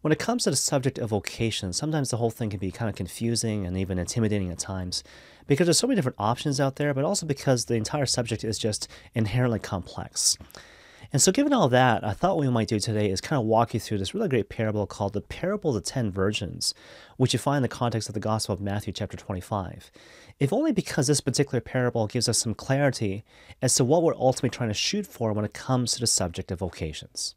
When it comes to the subject of vocation, sometimes the whole thing can be kind of confusing and even intimidating at times because there's so many different options out there, but also because the entire subject is just inherently complex. And so, given all that, I thought what we might do today is kind of walk you through this really great parable called the Parable of the Ten Virgins, which you find in the context of the Gospel of Matthew, chapter 25. If only because this particular parable gives us some clarity as to what we're ultimately trying to shoot for when it comes to the subject of vocations.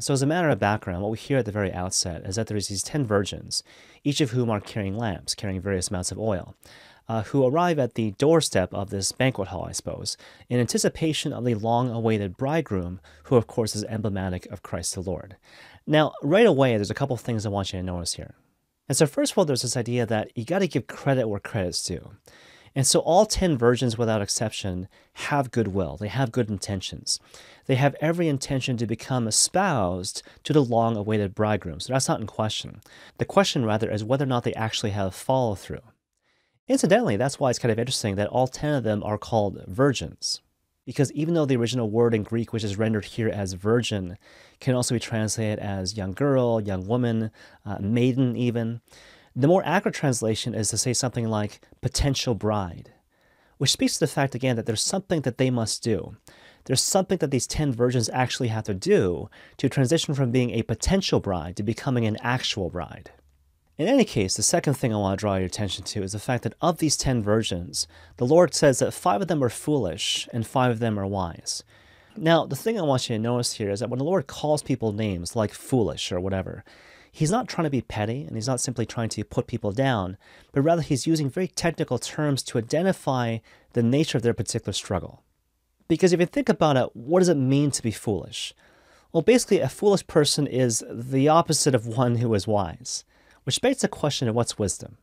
So as a matter of background, what we hear at the very outset is that there's these 10 virgins, each of whom are carrying lamps, carrying various amounts of oil, uh, who arrive at the doorstep of this banquet hall, I suppose, in anticipation of the long-awaited bridegroom, who of course is emblematic of Christ the Lord. Now, right away, there's a couple of things I want you to notice here. And so first of all, there's this idea that you got to give credit where credit's due. And so all 10 virgins, without exception, have goodwill, they have good intentions. They have every intention to become espoused to the long awaited bridegroom. So that's not in question. The question, rather, is whether or not they actually have follow through. Incidentally, that's why it's kind of interesting that all 10 of them are called virgins. Because even though the original word in Greek, which is rendered here as virgin, can also be translated as young girl, young woman, uh, maiden, even, the more accurate translation is to say something like potential bride, which speaks to the fact again that there's something that they must do. There's something that these 10 virgins actually have to do to transition from being a potential bride to becoming an actual bride. In any case, the second thing I want to draw your attention to is the fact that of these 10 virgins, the Lord says that five of them are foolish and five of them are wise. Now, the thing I want you to notice here is that when the Lord calls people names like foolish or whatever, He's not trying to be petty and he's not simply trying to put people down, but rather he's using very technical terms to identify the nature of their particular struggle. Because if you think about it, what does it mean to be foolish? Well, basically, a foolish person is the opposite of one who is wise, which begs the question of what's wisdom?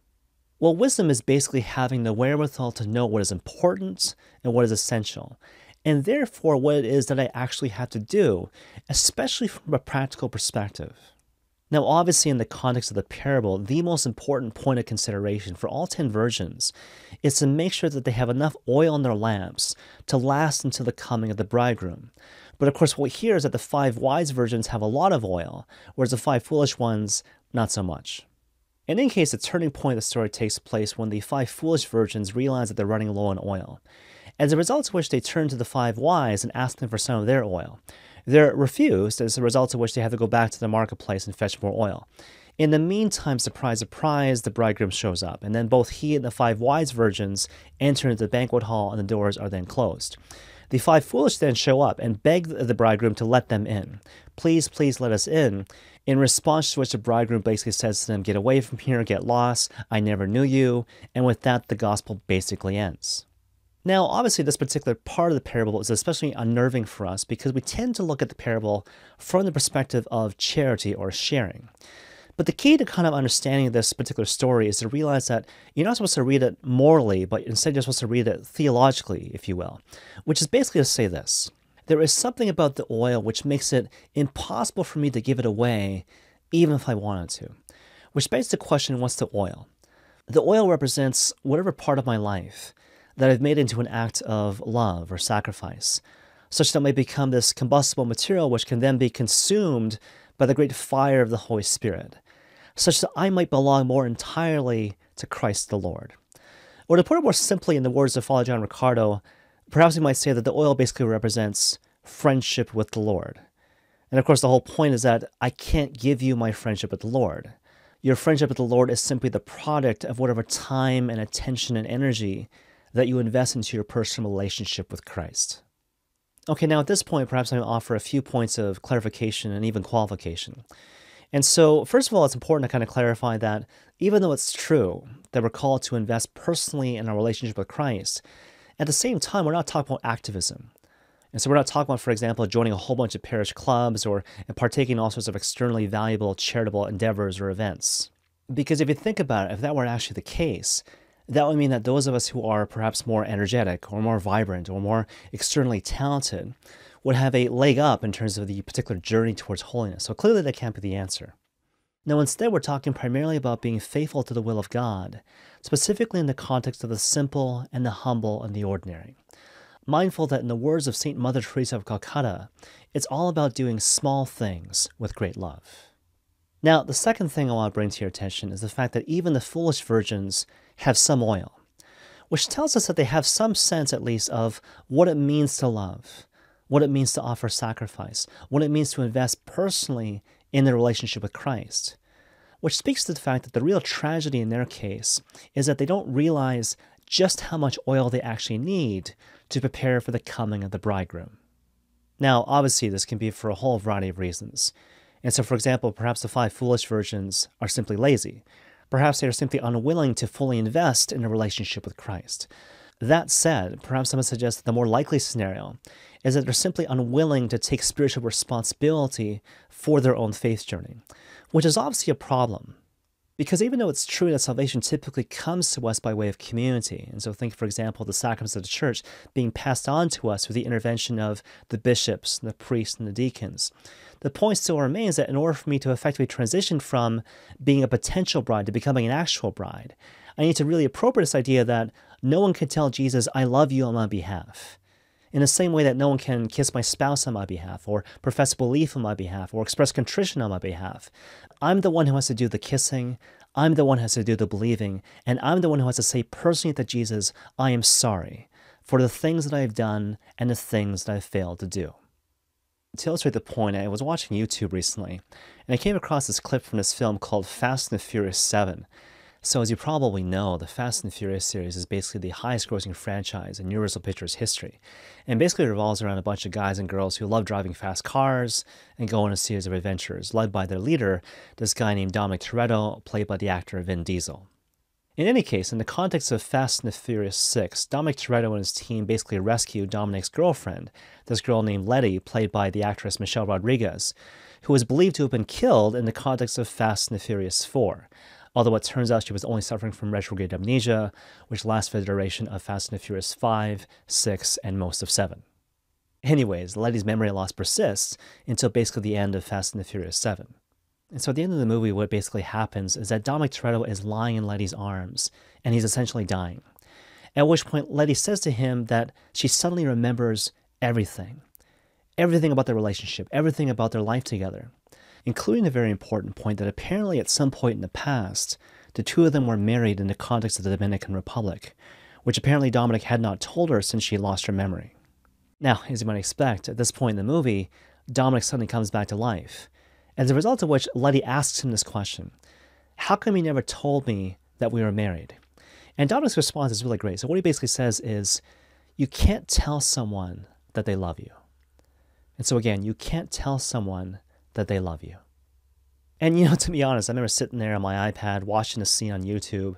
Well, wisdom is basically having the wherewithal to know what is important and what is essential, and therefore what it is that I actually have to do, especially from a practical perspective. Now, obviously, in the context of the parable, the most important point of consideration for all 10 virgins is to make sure that they have enough oil in their lamps to last until the coming of the bridegroom. But of course, what we hear is that the five wise virgins have a lot of oil, whereas the five foolish ones, not so much. In any case, the turning point of the story takes place when the five foolish virgins realize that they're running low on oil, as a result of which they turn to the five wise and ask them for some of their oil. They're refused, as a result of which they have to go back to the marketplace and fetch more oil. In the meantime, surprise, surprise, the bridegroom shows up, and then both he and the five wise virgins enter into the banquet hall, and the doors are then closed. The five foolish then show up and beg the bridegroom to let them in. Please, please let us in. In response to which the bridegroom basically says to them, Get away from here, get lost, I never knew you. And with that, the gospel basically ends. Now, obviously, this particular part of the parable is especially unnerving for us because we tend to look at the parable from the perspective of charity or sharing. But the key to kind of understanding this particular story is to realize that you're not supposed to read it morally, but instead you're supposed to read it theologically, if you will, which is basically to say this there is something about the oil which makes it impossible for me to give it away, even if I wanted to. Which begs the question what's the oil? The oil represents whatever part of my life that I've made into an act of love or sacrifice, such that it may become this combustible material which can then be consumed by the great fire of the Holy Spirit, such that I might belong more entirely to Christ the Lord. Or to put it more simply in the words of Father John Ricardo, perhaps we might say that the oil basically represents friendship with the Lord. And of course, the whole point is that I can't give you my friendship with the Lord. Your friendship with the Lord is simply the product of whatever time and attention and energy that you invest into your personal relationship with Christ. Okay, now at this point, perhaps I'm going to offer a few points of clarification and even qualification. And so, first of all, it's important to kind of clarify that even though it's true that we're called to invest personally in our relationship with Christ, at the same time, we're not talking about activism. And so, we're not talking about, for example, joining a whole bunch of parish clubs or partaking in all sorts of externally valuable charitable endeavors or events. Because if you think about it, if that were actually the case, that would mean that those of us who are perhaps more energetic or more vibrant or more externally talented would have a leg up in terms of the particular journey towards holiness. So clearly, that can't be the answer. Now, instead, we're talking primarily about being faithful to the will of God, specifically in the context of the simple and the humble and the ordinary. Mindful that, in the words of St. Mother Teresa of Calcutta, it's all about doing small things with great love. Now, the second thing I want to bring to your attention is the fact that even the foolish virgins have some oil, which tells us that they have some sense, at least, of what it means to love, what it means to offer sacrifice, what it means to invest personally in their relationship with Christ. Which speaks to the fact that the real tragedy in their case is that they don't realize just how much oil they actually need to prepare for the coming of the bridegroom. Now, obviously, this can be for a whole variety of reasons. And so, for example, perhaps the five foolish virgins are simply lazy. Perhaps they are simply unwilling to fully invest in a relationship with Christ. That said, perhaps I would suggest that the more likely scenario is that they're simply unwilling to take spiritual responsibility for their own faith journey, which is obviously a problem because even though it's true that salvation typically comes to us by way of community, and so think, for example, the sacraments of the church being passed on to us through the intervention of the bishops, and the priests, and the deacons, the point still remains that in order for me to effectively transition from being a potential bride to becoming an actual bride, I need to really appropriate this idea that no one can tell Jesus, I love you on my behalf in the same way that no one can kiss my spouse on my behalf, or profess belief on my behalf, or express contrition on my behalf. I'm the one who has to do the kissing, I'm the one who has to do the believing, and I'm the one who has to say personally to Jesus, I am sorry for the things that I've done and the things that I've failed to do. To illustrate the point, I was watching YouTube recently, and I came across this clip from this film called Fast and the Furious 7. So, as you probably know, the Fast and Furious series is basically the highest grossing franchise in Universal Pictures history, and basically revolves around a bunch of guys and girls who love driving fast cars and go on a series of adventures led by their leader, this guy named Dominic Toretto, played by the actor Vin Diesel. In any case, in the context of Fast and the Furious 6, Dominic Toretto and his team basically rescue Dominic's girlfriend, this girl named Letty, played by the actress Michelle Rodriguez, who is believed to have been killed in the context of Fast and the Furious 4 although it turns out she was only suffering from retrograde amnesia, which lasts for the duration of Fast and the Furious 5, 6, and most of 7. Anyways, Letty's memory loss persists until basically the end of Fast and the Furious 7. And so at the end of the movie, what basically happens is that Dominic Toretto is lying in Letty's arms, and he's essentially dying. At which point, Letty says to him that she suddenly remembers everything everything about their relationship, everything about their life together including the very important point that apparently at some point in the past, the two of them were married in the context of the Dominican Republic, which apparently Dominic had not told her since she lost her memory. Now, as you might expect, at this point in the movie, Dominic suddenly comes back to life, as a result of which Letty asks him this question How come you never told me that we were married? And Dominic's response is really great. So, what he basically says is, You can't tell someone that they love you. And so, again, you can't tell someone that they love you. And you know, to be honest, I remember sitting there on my iPad watching a scene on YouTube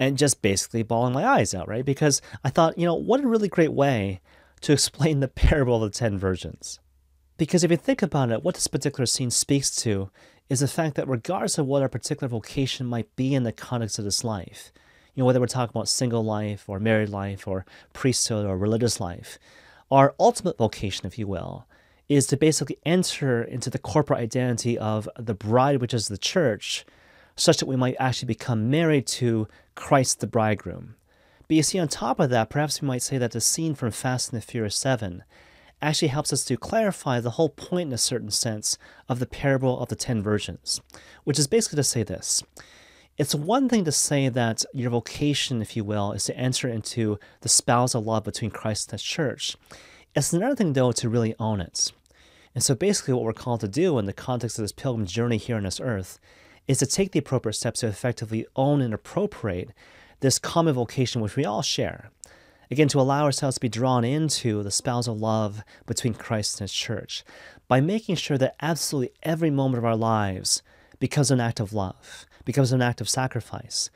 and just basically bawling my eyes out, right? Because I thought, you know, what a really great way to explain the parable of the 10 virgins. Because if you think about it, what this particular scene speaks to is the fact that, regardless of what our particular vocation might be in the context of this life, you know, whether we're talking about single life or married life or priesthood or religious life, our ultimate vocation, if you will, is to basically enter into the corporate identity of the bride, which is the church, such that we might actually become married to Christ the bridegroom. But you see, on top of that, perhaps we might say that the scene from Fast and the Furious 7 actually helps us to clarify the whole point, in a certain sense, of the parable of the ten virgins, which is basically to say this. It's one thing to say that your vocation, if you will, is to enter into the spousal love between Christ and the church. It's another thing, though, to really own it. And so basically, what we're called to do in the context of this pilgrim journey here on this earth is to take the appropriate steps to effectively own and appropriate this common vocation which we all share. Again, to allow ourselves to be drawn into the spousal love between Christ and His church by making sure that absolutely every moment of our lives becomes an act of love, becomes an act of sacrifice,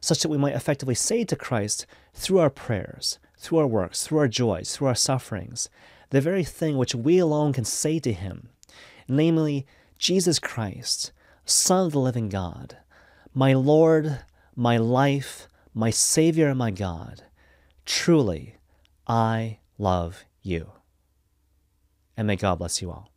such that we might effectively say to Christ through our prayers, through our works, through our joys, through our sufferings, the very thing which we alone can say to him, namely, Jesus Christ, Son of the living God, my Lord, my life, my Savior, and my God, truly, I love you. And may God bless you all.